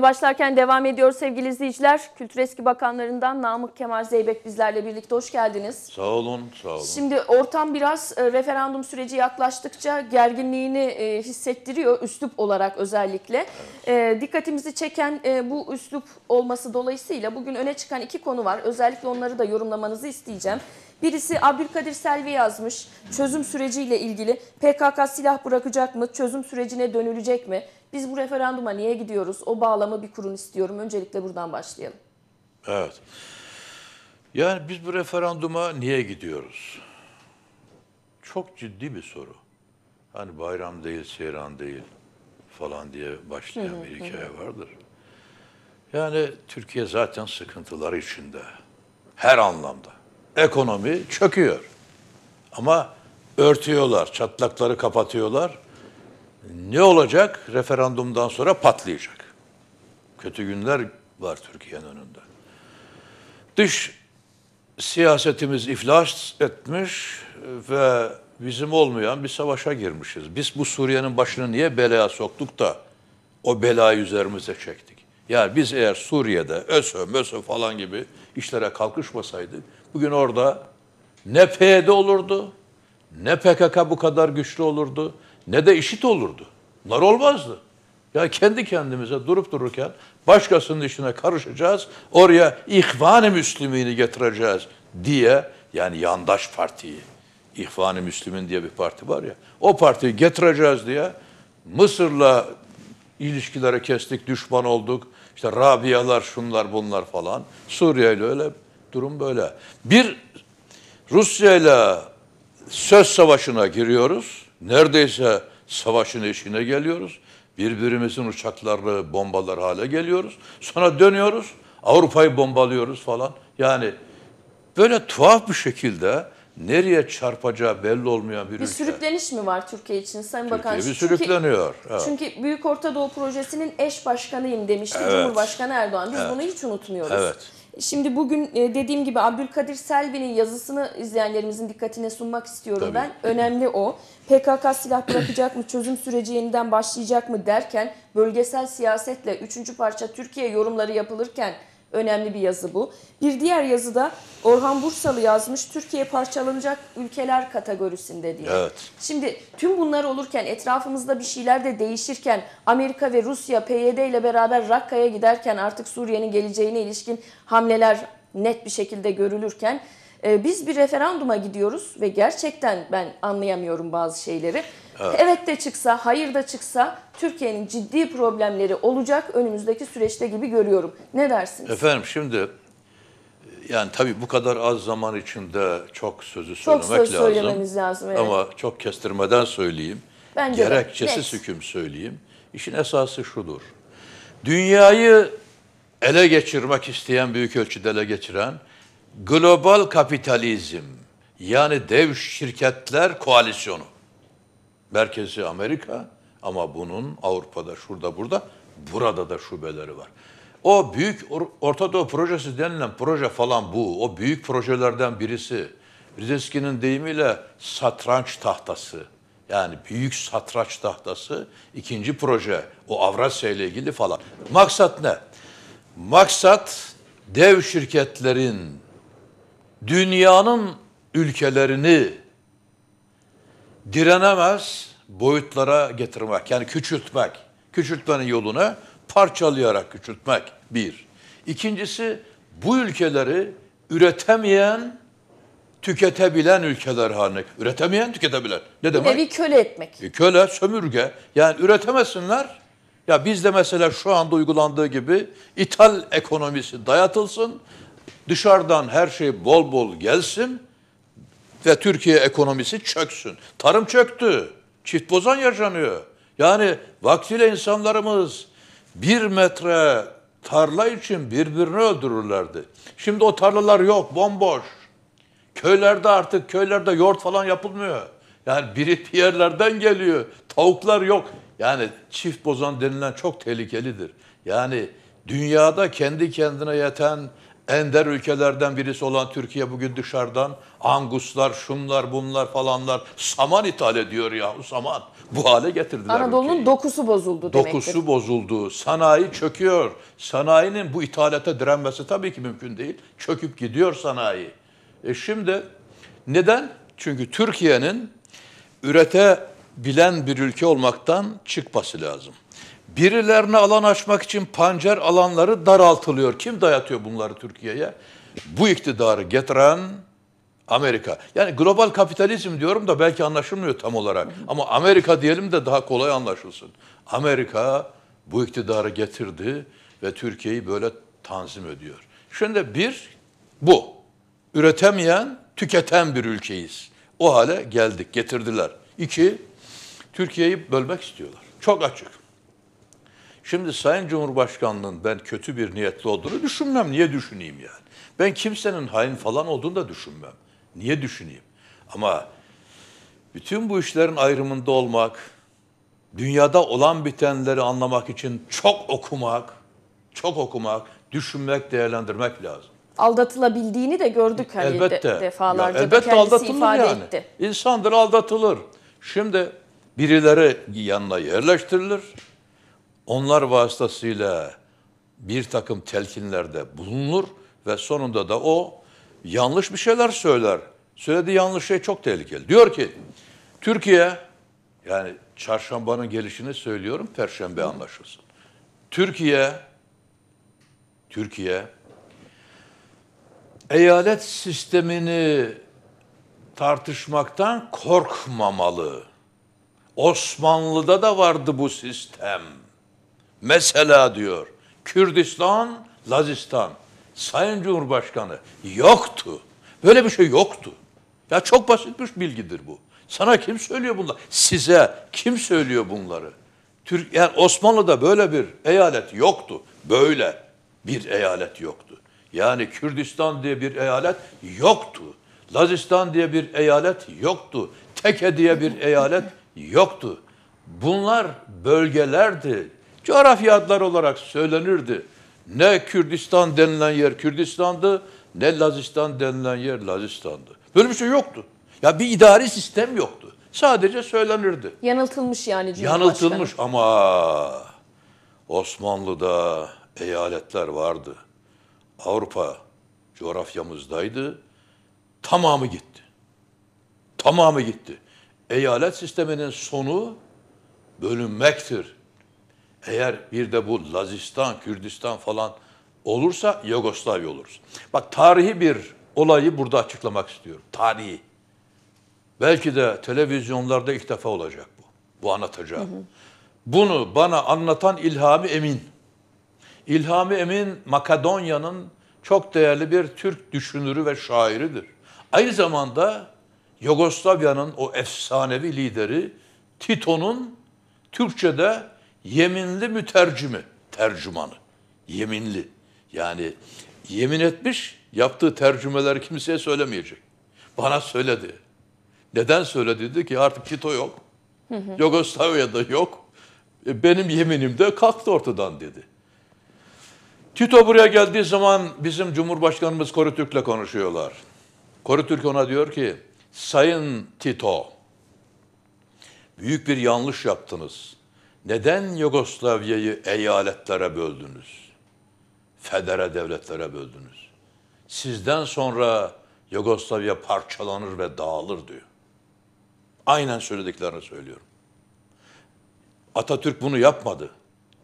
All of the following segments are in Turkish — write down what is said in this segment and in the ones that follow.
Haftaya başlarken devam ediyor sevgili izleyiciler. Kültür Eski Bakanlarından Namık Kemal Zeybek bizlerle birlikte hoş geldiniz. Sağ olun, sağ olun. Şimdi ortam biraz e, referandum süreci yaklaştıkça gerginliğini e, hissettiriyor üslup olarak özellikle. Evet. Dikkatimizi çeken e, bu üslup olması dolayısıyla bugün öne çıkan iki konu var. Özellikle onları da yorumlamanızı isteyeceğim. Evet. Birisi Abdülkadir Selvi yazmış çözüm süreciyle ilgili PKK silah bırakacak mı, çözüm sürecine dönülecek mi? Biz bu referanduma niye gidiyoruz? O bağlamı bir kurun istiyorum. Öncelikle buradan başlayalım. Evet. Yani biz bu referanduma niye gidiyoruz? Çok ciddi bir soru. Hani bayram değil, seyran değil falan diye başlayan bir hikaye vardır. Yani Türkiye zaten sıkıntılar içinde. Her anlamda ekonomi çöküyor. Ama örtüyorlar, çatlakları kapatıyorlar. Ne olacak? Referandumdan sonra patlayacak. Kötü günler var Türkiye'nin önünde. Dış siyasetimiz iflas etmiş ve bizim olmayan bir savaşa girmişiz. Biz bu Suriye'nin başını niye belaya soktuk da o belayı üzerimize çektik? Yani biz eğer Suriye'de ÖSÖ, MÖSÖ falan gibi işlere kalkışmasaydı bugün orada ne PYD olurdu, ne PKK bu kadar güçlü olurdu, ne de işit olurdu. Bunlar olmazdı. Ya kendi kendimize durup dururken başkasının işine karışacağız, oraya İhvan-ı Müslümin'i getireceğiz diye yani yandaş partiyi, İhvan-ı Müslümin diye bir parti var ya, o partiyi getireceğiz diye Mısır'la ilişkilere kestik, düşman olduk. İşte Rabiyalar şunlar bunlar falan. Suriye ile öyle durum böyle. Bir Rusya ile söz savaşına giriyoruz. Neredeyse savaşın eşiğine geliyoruz. Birbirimizin uçakları, bombalar hale geliyoruz. Sonra dönüyoruz. Avrupa'yı bombalıyoruz falan. Yani böyle tuhaf bir şekilde nereye çarpacağı belli olmayan bir, bir ülke. Bir sürükleniş mi var Türkiye için Sayın Türkiye Bakan? Türkiye bir sürükleniyor. Çünkü, evet. çünkü Büyük Orta Doğu Projesi'nin eş başkanıyım demişti evet. Cumhurbaşkanı Erdoğan. Biz evet. bunu hiç unutmuyoruz. Evet. Şimdi bugün e, dediğim gibi Abdülkadir Selvi'nin yazısını izleyenlerimizin dikkatine sunmak istiyorum Tabii. ben. Önemli o. PKK silah bırakacak mı, çözüm süreci yeniden başlayacak mı derken bölgesel siyasetle 3. parça Türkiye yorumları yapılırken Önemli bir yazı bu. Bir diğer yazıda Orhan Bursalı yazmış Türkiye parçalanacak ülkeler kategorisinde diye. Evet. Şimdi tüm bunlar olurken etrafımızda bir şeyler de değişirken Amerika ve Rusya PYD ile beraber Rakka'ya giderken artık Suriye'nin geleceğine ilişkin hamleler net bir şekilde görülürken ee, biz bir referanduma gidiyoruz ve gerçekten ben anlayamıyorum bazı şeyleri. Evet, evet de çıksa, hayır da çıksa Türkiye'nin ciddi problemleri olacak önümüzdeki süreçte gibi görüyorum. Ne dersiniz? Efendim şimdi yani tabii bu kadar az zaman içinde çok sözü çok söz lazım. söylememiz lazım. Evet. Ama çok kestirmeden söyleyeyim. Bence Gerekçesi hüküm söyleyeyim. İşin esası şudur. Dünyayı ele geçirmek isteyen, büyük ölçüde ele geçiren global kapitalizm yani dev şirketler koalisyonu. Merkezi Amerika ama bunun Avrupa'da şurada burada burada da şubeleri var. O büyük Orta Doğu projesi denilen proje falan bu. O büyük projelerden birisi. Rizeski'nin deyimiyle satranç tahtası. Yani büyük satranç tahtası ikinci proje. O Avrasya ile ilgili falan. Maksat ne? Maksat dev şirketlerin dünyanın ülkelerini direnemez boyutlara getirmek. Yani küçültmek. Küçültmenin yolunu parçalayarak küçültmek bir. İkincisi bu ülkeleri üretemeyen, tüketebilen ülkeler haline. Üretemeyen, tüketebilen. Ne demek? Nevi köle etmek. E, köle, sömürge. Yani üretemesinler. Ya biz de mesela şu anda uygulandığı gibi ithal ekonomisi dayatılsın Dışarıdan her şey bol bol gelsin ve Türkiye ekonomisi çöksün. Tarım çöktü. Çift bozan yaşanıyor. Yani vaktiyle insanlarımız bir metre tarla için birbirini öldürürlerdi. Şimdi o tarlalar yok, bomboş. Köylerde artık köylerde yoğurt falan yapılmıyor. Yani biri bir yerlerden geliyor. Tavuklar yok. Yani çift bozan denilen çok tehlikelidir. Yani dünyada kendi kendine yeten ender ülkelerden birisi olan Türkiye bugün dışarıdan Anguslar, Şunlar, Bunlar falanlar saman ithal ediyor ya saman. Bu hale getirdiler Anadolu'nun dokusu bozuldu demek. Dokusu bozuldu. Sanayi çöküyor. Sanayinin bu ithalata direnmesi tabii ki mümkün değil. Çöküp gidiyor sanayi. E şimdi neden? Çünkü Türkiye'nin ürete bilen bir ülke olmaktan çıkması lazım. Birilerine alan açmak için pancar alanları daraltılıyor. Kim dayatıyor bunları Türkiye'ye? Bu iktidarı getiren Amerika. Yani global kapitalizm diyorum da belki anlaşılmıyor tam olarak. Ama Amerika diyelim de daha kolay anlaşılsın. Amerika bu iktidarı getirdi ve Türkiye'yi böyle tanzim ediyor. Şimdi bir bu. Üretemeyen, tüketen bir ülkeyiz. O hale geldik, getirdiler. İki, Türkiye'yi bölmek istiyorlar. Çok açık. Şimdi Sayın Cumhurbaşkanlığın ben kötü bir niyetli olduğunu düşünmem. Niye düşüneyim yani? Ben kimsenin hain falan olduğunu da düşünmem. Niye düşüneyim? Ama bütün bu işlerin ayrımında olmak, dünyada olan bitenleri anlamak için çok okumak, çok okumak, düşünmek, değerlendirmek lazım. Aldatılabildiğini de gördük hani elbette. De, defalarca ya, elbette aldatılır ifade yani. etti. İnsandır aldatılır. Şimdi birileri yanına yerleştirilir onlar vasıtasıyla bir takım telkinlerde bulunur ve sonunda da o yanlış bir şeyler söyler. Söylediği yanlış şey çok tehlikeli. Diyor ki Türkiye yani çarşambanın gelişini söylüyorum perşembe anlaşılsın. Türkiye Türkiye eyalet sistemini tartışmaktan korkmamalı. Osmanlı'da da vardı bu sistem. Mesela diyor Kürdistan, Lazistan. Sayın Cumhurbaşkanı yoktu. Böyle bir şey yoktu. Ya çok basit bir bilgidir bu. Sana kim söylüyor bunları? Size kim söylüyor bunları? Türk yani Osmanlı'da böyle bir eyalet yoktu. Böyle bir eyalet yoktu. Yani Kürdistan diye bir eyalet yoktu. Lazistan diye bir eyalet yoktu. Teke diye bir eyalet yoktu. Bunlar bölgelerdi, coğrafya adları olarak söylenirdi. Ne Kürdistan denilen yer Kürdistan'dı, ne Lazistan denilen yer Lazistan'dı. Böyle bir şey yoktu. Ya bir idari sistem yoktu. Sadece söylenirdi. Yanıltılmış yani Yanıltılmış ama Osmanlı'da eyaletler vardı. Avrupa coğrafyamızdaydı. Tamamı gitti. Tamamı gitti. Eyalet sisteminin sonu bölünmektir. Eğer bir de bu Lazistan, Kürdistan falan olursa Yugoslavya oluruz. Bak tarihi bir olayı burada açıklamak istiyorum. Tarihi. Belki de televizyonlarda ilk defa olacak bu. Bu anlatacağım. Hı hı. Bunu bana anlatan İlhami Emin. İlhami Emin Makedonya'nın çok değerli bir Türk düşünürü ve şairidir. Aynı zamanda Yugoslavya'nın o efsanevi lideri Tito'nun Türkçe'de yeminli mütercimi, tercümanı. Yeminli. Yani yemin etmiş, yaptığı tercümeler kimseye söylemeyecek. Bana söyledi. Neden söyledi? Dedi ki artık Tito yok. Hı hı. Yugoslavya'da yok. E, benim yeminim de kalktı ortadan dedi. Tito buraya geldiği zaman bizim Cumhurbaşkanımız Korutürk'le konuşuyorlar. Korutürk ona diyor ki, Sayın Tito, büyük bir yanlış yaptınız neden Yugoslavya'yı eyaletlere böldünüz? Federe devletlere böldünüz. Sizden sonra Yugoslavya parçalanır ve dağılır diyor. Aynen söylediklerini söylüyorum. Atatürk bunu yapmadı.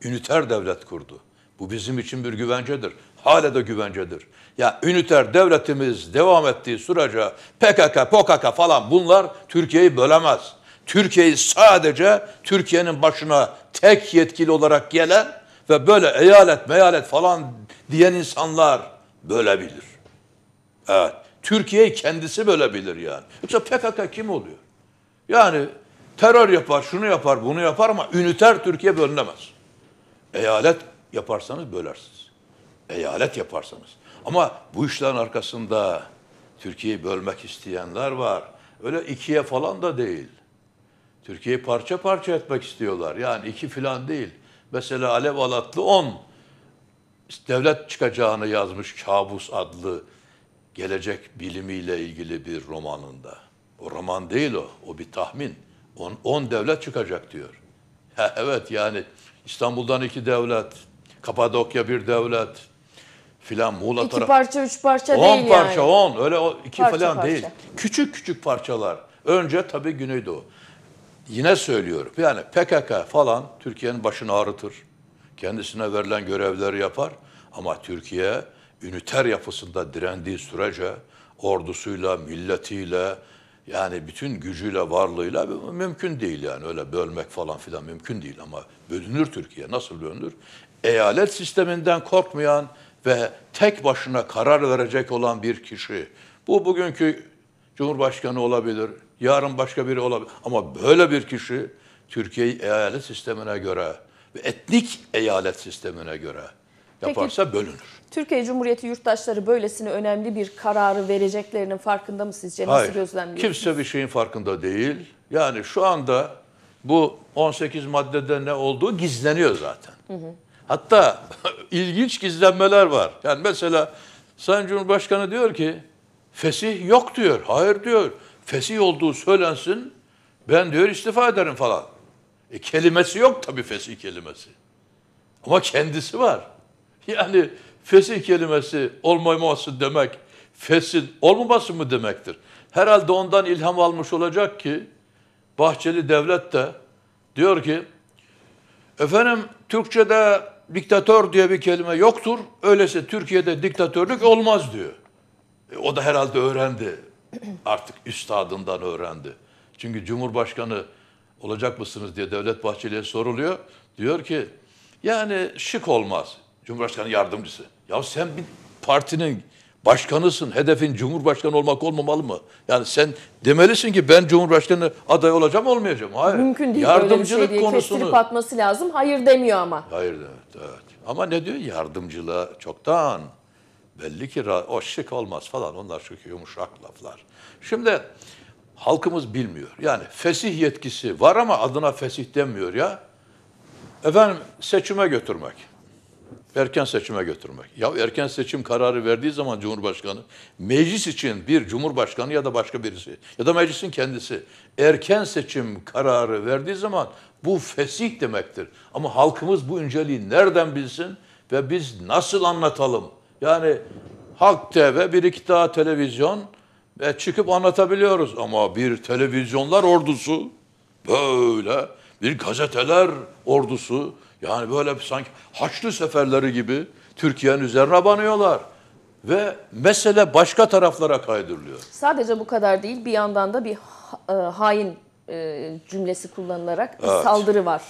Üniter devlet kurdu. Bu bizim için bir güvencedir. Hala da güvencedir. Ya üniter devletimiz devam ettiği sürece PKK, PKK falan bunlar Türkiye'yi bölemez. Türkiye'yi sadece Türkiye'nin başına tek yetkili olarak gelen ve böyle eyalet meyalet falan diyen insanlar bölebilir. Evet. Türkiye'yi kendisi bölebilir yani. Yoksa PKK kim oluyor? Yani terör yapar, şunu yapar, bunu yapar ama üniter Türkiye bölünemez. Eyalet yaparsanız bölersiniz. Eyalet yaparsanız. Ama bu işlerin arkasında Türkiye'yi bölmek isteyenler var. Öyle ikiye falan da değil. Türkiye'yi parça parça etmek istiyorlar. Yani iki filan değil. Mesela Alev Alatlı 10 devlet çıkacağını yazmış Kabus adlı gelecek bilimiyle ilgili bir romanında. O roman değil o, o bir tahmin. 10 devlet çıkacak diyor. Ha, evet yani İstanbul'dan iki devlet, Kapadokya bir devlet, filan Muğla tarafı. İki parça, üç parça on değil parça, yani. On parça, on. Öyle o iki parça, falan parça. değil. Küçük küçük parçalar. Önce tabii Güneydoğu. Yine söylüyorum. Yani PKK falan Türkiye'nin başını ağrıtır. Kendisine verilen görevleri yapar. Ama Türkiye üniter yapısında direndiği sürece ordusuyla, milletiyle yani bütün gücüyle, varlığıyla mümkün değil yani. Öyle bölmek falan filan mümkün değil ama bölünür Türkiye. Nasıl bölünür? Eyalet sisteminden korkmayan ve tek başına karar verecek olan bir kişi. Bu bugünkü Cumhurbaşkanı olabilir, Yarın başka biri olabilir. Ama böyle bir kişi Türkiye eyalet sistemine göre ve etnik eyalet sistemine göre yaparsa Peki, bölünür. Türkiye Cumhuriyeti yurttaşları böylesine önemli bir kararı vereceklerinin farkında mı sizce? Hayır, gözlemliyorsunuz? Kimse bir şeyin farkında değil. Yani şu anda bu 18 maddede ne olduğu gizleniyor zaten. Hı hı. Hatta ilginç gizlenmeler var. Yani mesela Sayın Cumhurbaşkanı diyor ki fesih yok diyor. Hayır diyor fesih olduğu söylensin. Ben diyor istifa ederim falan. E, kelimesi yok tabii fesih kelimesi. Ama kendisi var. Yani fesih kelimesi olmaması demek, fesih olmaması mı demektir? Herhalde ondan ilham almış olacak ki Bahçeli Devlet de diyor ki efendim Türkçe'de diktatör diye bir kelime yoktur. Öyleyse Türkiye'de diktatörlük olmaz diyor. E, o da herhalde öğrendi artık üstadından öğrendi. Çünkü Cumhurbaşkanı olacak mısınız diye Devlet Bahçeli'ye soruluyor. Diyor ki yani şık olmaz. Cumhurbaşkanı yardımcısı. Ya sen bir partinin başkanısın. Hedefin Cumhurbaşkanı olmak olmamalı mı? Yani sen demelisin ki ben Cumhurbaşkanı adayı olacağım olmayacağım. Hayır. Mümkün değil Yardımcılık öyle bir şey diye konusunu... kestirip atması lazım. Hayır demiyor ama. Hayır evet, evet. Ama ne diyor? Yardımcılığa çoktan belli ki o şık olmaz falan. Onlar çünkü yumuşak laflar. Şimdi halkımız bilmiyor. Yani fesih yetkisi var ama adına fesih denmiyor ya. Efendim seçime götürmek. Erken seçime götürmek. Ya erken seçim kararı verdiği zaman Cumhurbaşkanı, meclis için bir Cumhurbaşkanı ya da başka birisi ya da meclisin kendisi erken seçim kararı verdiği zaman bu fesih demektir. Ama halkımız bu inceliği nereden bilsin ve biz nasıl anlatalım? Yani Halk TV, bir iki daha televizyon, ve çıkıp anlatabiliyoruz. Ama bir televizyonlar ordusu, böyle bir gazeteler ordusu, yani böyle bir sanki haçlı seferleri gibi Türkiye'nin üzerine banıyorlar ve mesele başka taraflara kaydırılıyor. Sadece bu kadar değil bir yandan da bir e, hain e, cümlesi kullanılarak evet. saldırı var.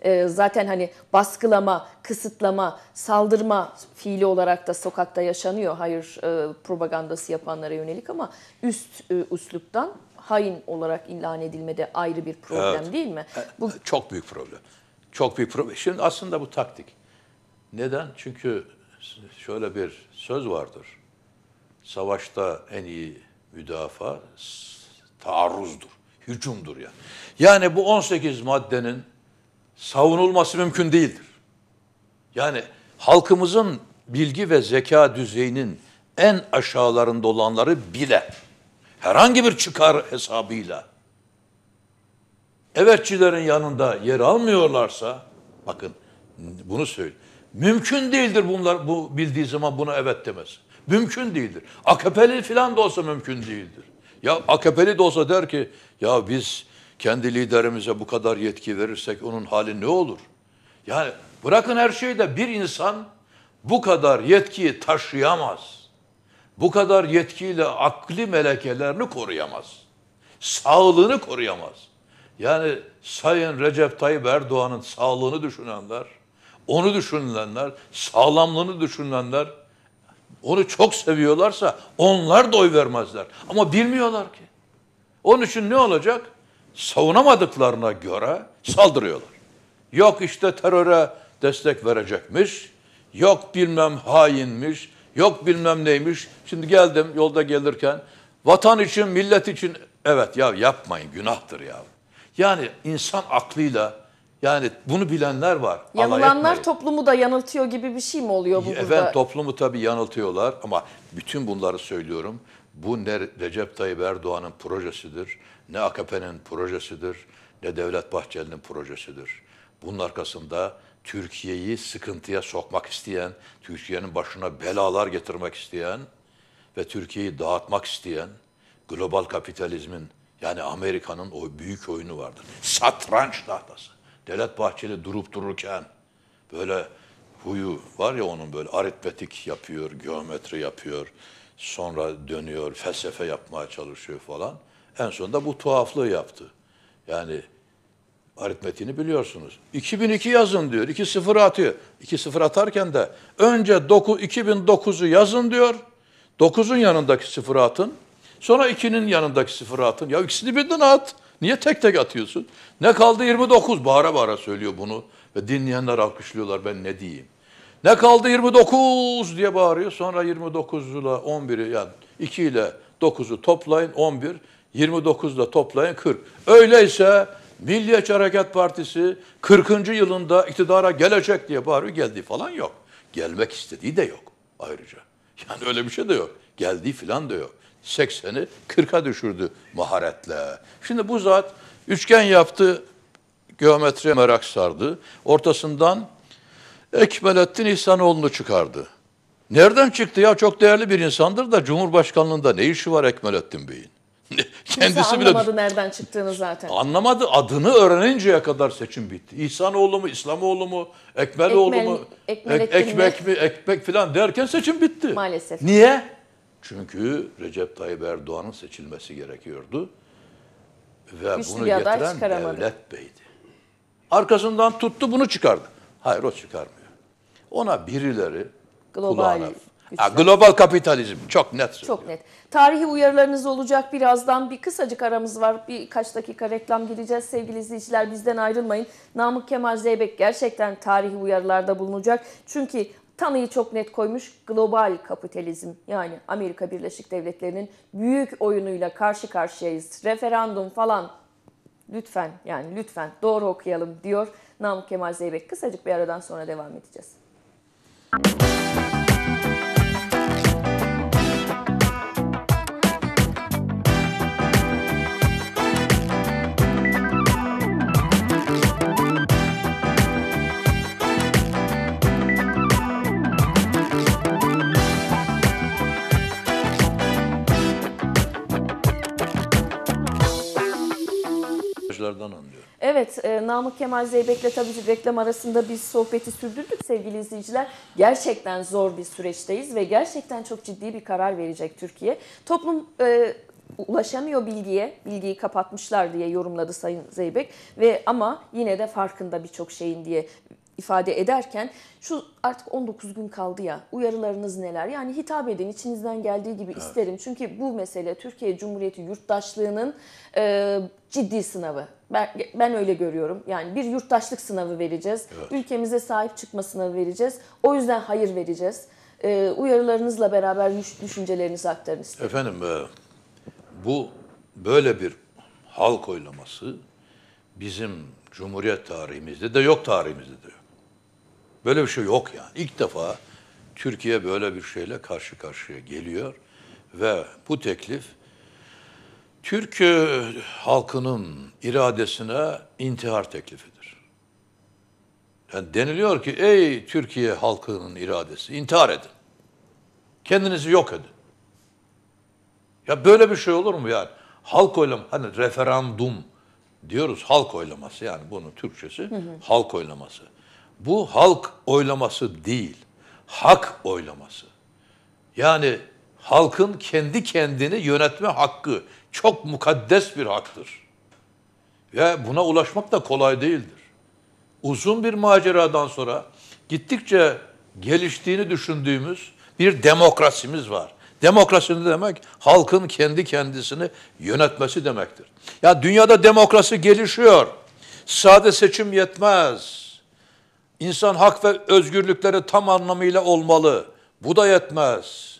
Ee, zaten hani baskılama, kısıtlama, saldırma fiili olarak da sokakta yaşanıyor hayır e, propagandası yapanlara yönelik ama üst e, üsluptan hain olarak ilan edilme de ayrı bir problem evet. değil mi? E, bu e, çok büyük problem. Çok büyük problem. Şimdi aslında bu taktik. Neden? Çünkü şöyle bir söz vardır. Savaşta en iyi müdafaa taarruzdur, hücumdur yani. Yani bu 18 maddenin savunulması mümkün değildir. Yani halkımızın bilgi ve zeka düzeyinin en aşağılarında olanları bile herhangi bir çıkar hesabıyla evetçilerin yanında yer almıyorlarsa bakın bunu söyle. Mümkün değildir bunlar bu bildiği zaman buna evet demez. Mümkün değildir. AKP'li filan da olsa mümkün değildir. Ya AKP'li de olsa der ki ya biz kendi liderimize bu kadar yetki verirsek onun hali ne olur? Yani bırakın her de bir insan bu kadar yetkiyi taşıyamaz. Bu kadar yetkiyle akli melekelerini koruyamaz. Sağlığını koruyamaz. Yani Sayın Recep Tayyip Erdoğan'ın sağlığını düşünenler, onu düşünenler, sağlamlığını düşünenler, onu çok seviyorlarsa onlar da oy vermezler. Ama bilmiyorlar ki. Onun için ne olacak? savunamadıklarına göre saldırıyorlar. Yok işte teröre destek verecekmiş, yok bilmem hainmiş, yok bilmem neymiş. Şimdi geldim yolda gelirken vatan için, millet için evet ya yapmayın günahtır ya. Yani insan aklıyla yani bunu bilenler var. Yanılanlar toplumu da yanıltıyor gibi bir şey mi oluyor bu evet, burada? Evet toplumu tabii yanıltıyorlar ama bütün bunları söylüyorum. Bu ne Recep Tayyip Erdoğan'ın projesidir, ne AKP'nin projesidir, ne Devlet Bahçeli'nin projesidir. Bunun arkasında Türkiye'yi sıkıntıya sokmak isteyen, Türkiye'nin başına belalar getirmek isteyen ve Türkiye'yi dağıtmak isteyen global kapitalizmin yani Amerika'nın o büyük oyunu vardır. Satranç tahtası. Devlet Bahçeli durup dururken böyle huyu var ya onun böyle aritmetik yapıyor, geometri yapıyor. Sonra dönüyor, felsefe yapmaya çalışıyor falan. En sonunda bu tuhaflığı yaptı. Yani aritmetiğini biliyorsunuz. 2002 yazın diyor, 2 sıfır atıyor. 2 sıfır atarken de önce 2009'u yazın diyor, 9'un yanındaki sıfır atın. Sonra 2'nin yanındaki sıfır atın. Ya ikisini birden at. Niye tek tek atıyorsun? Ne kaldı 29? Bağıra bağıra söylüyor bunu. Ve dinleyenler alkışlıyorlar ben ne diyeyim. Ne kaldı 29 diye bağırıyor. Sonra 29 ile 11'i yani 2 ile 9'u toplayın 11. 29 29'la toplayın 40. Öyleyse Milliyetçi Hareket Partisi 40. yılında iktidara gelecek diye bağırıyor. Geldiği falan yok. Gelmek istediği de yok ayrıca. Yani öyle bir şey de yok. Geldiği falan da yok. 80'i 40'a düşürdü maharetle. Şimdi bu zat üçgen yaptı, geometri merak sardı. Ortasından Ekmelettin İhsanoğlu'nu çıkardı. Nereden çıktı ya? Çok değerli bir insandır da Cumhurbaşkanlığında ne işi var Ekmelettin Bey'in? Kendisi Kimse bile anlamadı nereden çıktığını zaten. Anlamadı. Adını öğreninceye kadar seçim bitti. İhsanoğlu mu, İslamoğlu mu, Ekmeloğlu Ekmel, mu, ek, Ekmek mi, Ekmek falan derken seçim bitti. Maalesef. Niye? Çünkü Recep Tayyip Erdoğan'ın seçilmesi gerekiyordu. Ve Güçlü bunu getiren Devlet Bey'di. Arkasından tuttu bunu çıkardı. Hayır o çıkarmadı. Ona birileri global kulağına, global kapitalizm çok net. Söylüyor. Çok net. Tarihi uyarılarınız olacak birazdan. Bir kısacık aramız var. Birkaç dakika reklam gireceğiz. Sevgili izleyiciler bizden ayrılmayın. Namık Kemal Zeybek gerçekten tarihi uyarılarda bulunacak. Çünkü tanıyı çok net koymuş. Global kapitalizm yani Amerika Birleşik Devletleri'nin büyük oyunuyla karşı karşıyayız. Referandum falan lütfen yani lütfen doğru okuyalım diyor Namık Kemal Zeybek. Kısacık bir aradan sonra devam edeceğiz. Thank you. Evet e, Namık Kemal Zeybek'le tabii ki reklam arasında biz sohbeti sürdürdük sevgili izleyiciler. Gerçekten zor bir süreçteyiz ve gerçekten çok ciddi bir karar verecek Türkiye. Toplum e, ulaşamıyor bilgiye, bilgiyi kapatmışlar diye yorumladı Sayın Zeybek ve ama yine de farkında birçok şeyin diye ifade ederken şu artık 19 gün kaldı ya uyarılarınız neler? Yani hitap edin içinizden geldiği gibi evet. isterim. Çünkü bu mesele Türkiye Cumhuriyeti yurttaşlığının e, ciddi sınavı. Ben, ben öyle görüyorum. Yani bir yurttaşlık sınavı vereceğiz. Evet. Ülkemize sahip çıkma sınavı vereceğiz. O yüzden hayır vereceğiz. E, uyarılarınızla beraber düşüncelerinizi aktarın isterim. Efendim e, bu böyle bir halk oylaması bizim Cumhuriyet tarihimizde de yok tarihimizde de yok. Böyle bir şey yok yani. İlk defa Türkiye böyle bir şeyle karşı karşıya geliyor ve bu teklif Türk e, halkının iradesine intihar teklifidir. Yani deniliyor ki ey Türkiye halkının iradesi intihar edin. Kendinizi yok edin. Ya böyle bir şey olur mu yani? Halk oylam hani referandum diyoruz halk oylaması yani bunun Türkçesi hı hı. halk oylaması. Bu halk oylaması değil, hak oylaması. Yani halkın kendi kendini yönetme hakkı çok mukaddes bir haktır. Ve buna ulaşmak da kolay değildir. Uzun bir maceradan sonra gittikçe geliştiğini düşündüğümüz bir demokrasimiz var. Demokrasi ne demek? Halkın kendi kendisini yönetmesi demektir. Ya dünyada demokrasi gelişiyor. Sade seçim yetmez. İnsan hak ve özgürlükleri tam anlamıyla olmalı. Bu da yetmez.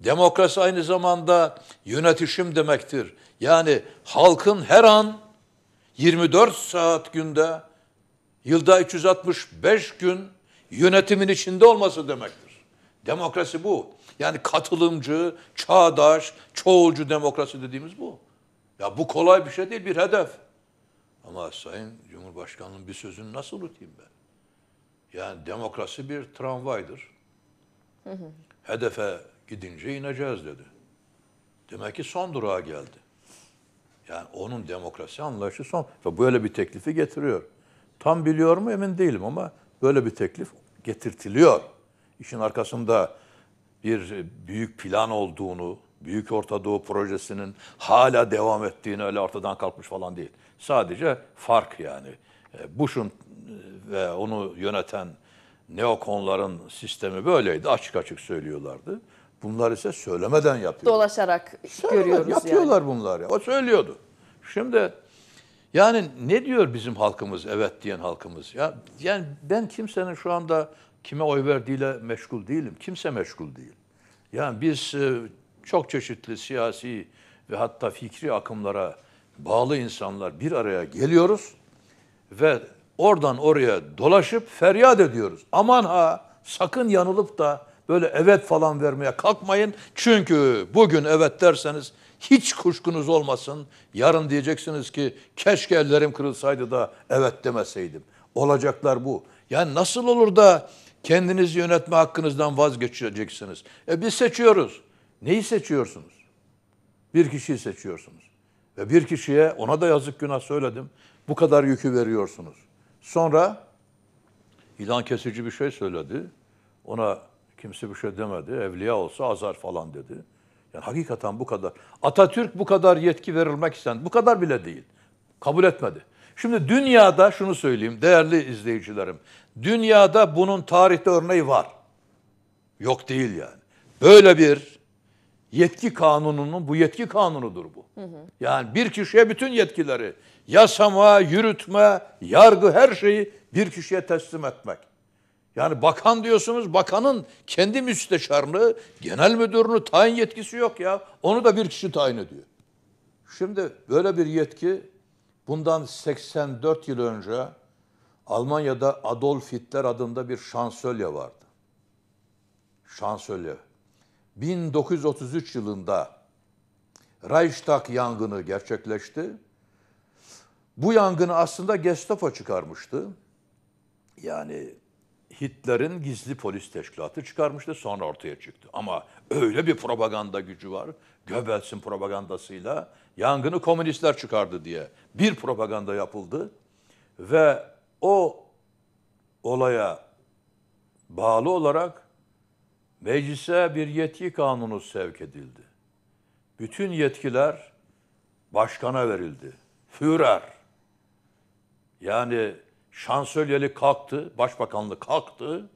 Demokrasi aynı zamanda yönetişim demektir. Yani halkın her an 24 saat günde yılda 365 gün yönetimin içinde olması demektir. Demokrasi bu. Yani katılımcı, çağdaş, çoğulcu demokrasi dediğimiz bu. Ya bu kolay bir şey değil, bir hedef. Ama Sayın Cumhurbaşkanı'nın bir sözünü nasıl unutayım ben? Yani demokrasi bir tramvaydır. Hedefe gidince ineceğiz dedi. Demek ki son durağa geldi. Yani onun demokrasi anlayışı son. Ve böyle bir teklifi getiriyor. Tam biliyor mu emin değilim ama böyle bir teklif getirtiliyor. İşin arkasında bir büyük plan olduğunu, Büyük Orta Doğu projesinin hala devam ettiğini öyle ortadan kalkmış falan değil. Sadece fark yani. E, Bush'un ve onu yöneten neokonların sistemi böyleydi. Açık açık söylüyorlardı. Bunlar ise söylemeden yapıyor. Dolaşarak Söylemeden görüyoruz yapıyorlar yani. bunlar ya. O söylüyordu. Şimdi yani ne diyor bizim halkımız, evet diyen halkımız? Ya yani ben kimsenin şu anda kime oy verdiğiyle meşgul değilim. Kimse meşgul değil. Yani biz e, çok çeşitli siyasi ve hatta fikri akımlara bağlı insanlar bir araya geliyoruz ve oradan oraya dolaşıp feryat ediyoruz. Aman ha sakın yanılıp da böyle evet falan vermeye kalkmayın. Çünkü bugün evet derseniz hiç kuşkunuz olmasın. Yarın diyeceksiniz ki keşke ellerim kırılsaydı da evet demeseydim. Olacaklar bu. Yani nasıl olur da kendinizi yönetme hakkınızdan vazgeçeceksiniz? E biz seçiyoruz. Neyi seçiyorsunuz? Bir kişiyi seçiyorsunuz. Ve bir kişiye ona da yazık günah söyledim. Bu kadar yükü veriyorsunuz. Sonra ilan kesici bir şey söyledi. Ona kimse bir şey demedi. Evliya olsa azar falan dedi. Yani hakikaten bu kadar. Atatürk bu kadar yetki verilmek istendi. Bu kadar bile değil. Kabul etmedi. Şimdi dünyada şunu söyleyeyim değerli izleyicilerim. Dünyada bunun tarihte örneği var. Yok değil yani. Böyle bir yetki kanununun bu yetki kanunudur bu. Hı hı. Yani bir kişiye bütün yetkileri yasama, yürütme, yargı her şeyi bir kişiye teslim etmek. Yani bakan diyorsunuz bakanın kendi müsteşarını, genel müdürünü tayin yetkisi yok ya. Onu da bir kişi tayin ediyor. Şimdi böyle bir yetki bundan 84 yıl önce Almanya'da Adolf Hitler adında bir şansölye vardı. Şansölye. 1933 yılında Reichstag yangını gerçekleşti. Bu yangını aslında Gestapo çıkarmıştı. Yani Hitler'in gizli polis teşkilatı çıkarmıştı sonra ortaya çıktı. Ama öyle bir propaganda gücü var Göbels'in propagandasıyla yangını komünistler çıkardı diye bir propaganda yapıldı ve o olaya bağlı olarak meclise bir yetki kanunu sevk edildi. Bütün yetkiler başkana verildi. Führer yani şansölyeli kalktı, başbakanlık kalktı.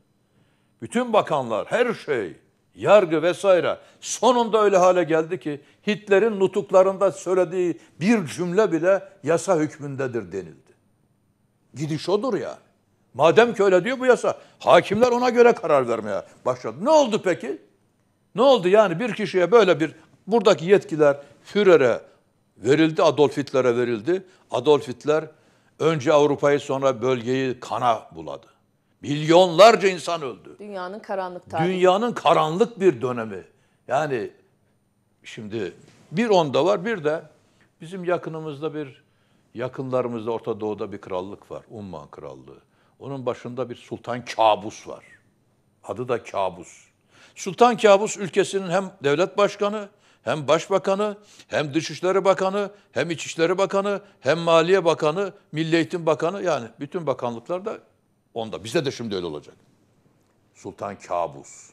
Bütün bakanlar, her şey, yargı vesaire sonunda öyle hale geldi ki Hitler'in nutuklarında söylediği bir cümle bile yasa hükmündedir denildi. Gidiş odur ya. Yani. Madem ki öyle diyor bu yasa. Hakimler ona göre karar vermeye başladı. Ne oldu peki? Ne oldu yani bir kişiye böyle bir buradaki yetkiler Führer'e verildi, Adolf Hitler'e verildi. Adolf Hitler önce Avrupa'yı sonra bölgeyi kana buladı. Milyonlarca insan öldü. Dünyanın karanlık tarihi. Dünyanın karanlık bir dönemi. Yani şimdi bir onda var bir de bizim yakınımızda bir yakınlarımızda Orta Doğu'da bir krallık var. Umman Krallığı. Onun başında bir Sultan Kabus var. Adı da Kabus. Sultan Kabus ülkesinin hem devlet başkanı, hem başbakanı, hem dışişleri bakanı, hem içişleri bakanı, hem maliye bakanı, milli eğitim bakanı yani bütün bakanlıklar da onda. Bizde de şimdi öyle olacak. Sultan Kabus.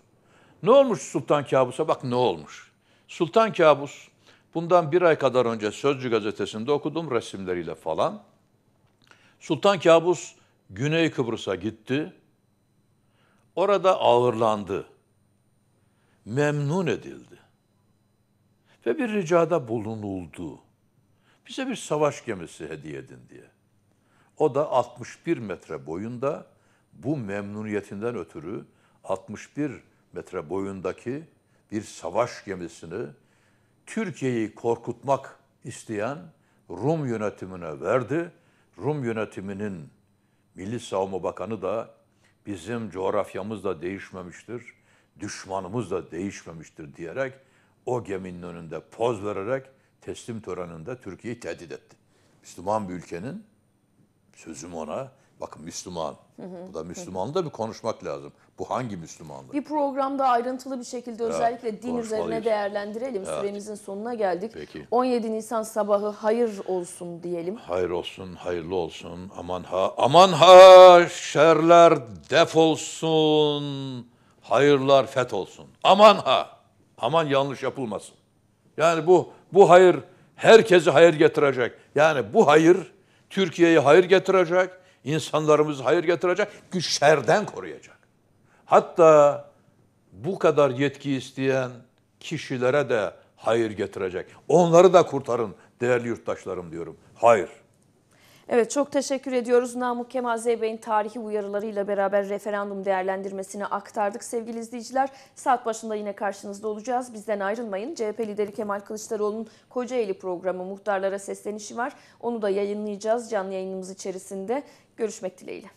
Ne olmuş Sultan Kabus'a? Bak ne olmuş. Sultan Kabus bundan bir ay kadar önce Sözcü gazetesinde okudum resimleriyle falan. Sultan Kabus Güney Kıbrıs'a gitti. Orada ağırlandı. Memnun edildi. Ve bir ricada bulunuldu. Bize bir savaş gemisi hediye edin diye. O da 61 metre boyunda bu memnuniyetinden ötürü 61 metre boyundaki bir savaş gemisini Türkiye'yi korkutmak isteyen Rum yönetimine verdi. Rum yönetiminin Milli Savunma Bakanı da bizim coğrafyamız da değişmemiştir, düşmanımız da değişmemiştir diyerek o geminin önünde poz vererek teslim töreninde Türkiye'yi tehdit etti. Müslüman bir ülkenin sözüm ona Bakın Müslüman. Bu da Müslüman da bir konuşmak lazım. Bu hangi Müslümanlık? Bir programda ayrıntılı bir şekilde evet, özellikle din üzerine değerlendirelim. Evet. Süremizin sonuna geldik. Peki. 17 Nisan sabahı hayır olsun diyelim. Hayır olsun, hayırlı olsun. Aman ha, aman ha şerler def olsun. Hayırlar feth olsun. Aman ha. Aman yanlış yapılmasın. Yani bu bu hayır herkesi hayır getirecek. Yani bu hayır Türkiye'ye hayır getirecek insanlarımız hayır getirecek, şerden koruyacak. Hatta bu kadar yetki isteyen kişilere de hayır getirecek. Onları da kurtarın değerli yurttaşlarım diyorum. Hayır. Evet çok teşekkür ediyoruz. Namık Kemal Zeybey'in tarihi uyarılarıyla beraber referandum değerlendirmesini aktardık sevgili izleyiciler. Saat başında yine karşınızda olacağız. Bizden ayrılmayın. CHP lideri Kemal Kılıçdaroğlu'nun Kocaeli programı muhtarlara seslenişi var. Onu da yayınlayacağız canlı yayınımız içerisinde. Görüşmek dileğiyle.